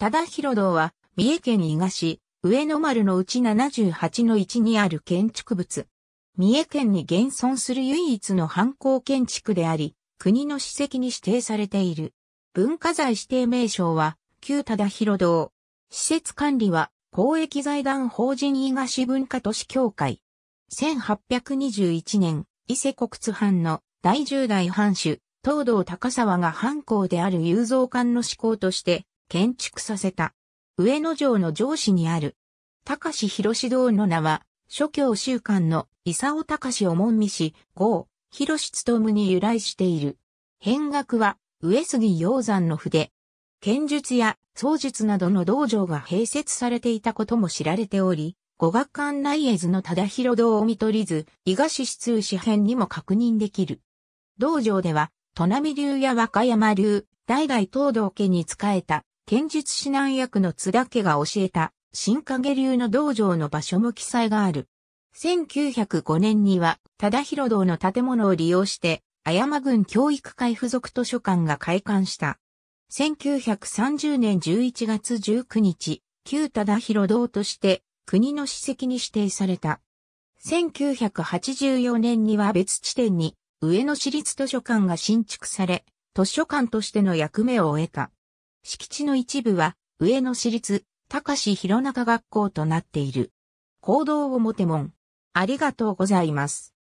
忠広堂は、三重県伊賀市、上野丸のうち78の置にある建築物。三重県に現存する唯一の藩抗建築であり、国の史跡に指定されている。文化財指定名称は、旧忠広堂。施設管理は、公益財団法人伊賀市文化都市協会。1821年、伊勢国津藩の第10代藩主、東道高沢が藩校である雄造館の施行として、建築させた。上野城の城市にある、高志広堂の名は、諸教習慣の伊佐高志を門見し、郷、広志務に由来している。変額は、上杉鷹山の筆。剣術や創術などの道場が併設されていたことも知られており、語学館内絵図の忠広堂を見取り図、伊賀市通紙編にも確認できる。道場では、砺波流や和歌山流、代々東道家に仕えた剣術指南役の津田家が教えた新影流の道場の場所も記載がある。1905年には、忠広堂の建物を利用して、葉山郡教育会附属図書館が開館した。1930年11月19日、旧忠広堂として国の史跡に指定された。1984年には別地点に上野市立図書館が新築され、図書館としての役目を終えた。敷地の一部は、上野市立、高市広中学校となっている。行動を門。てもありがとうございます。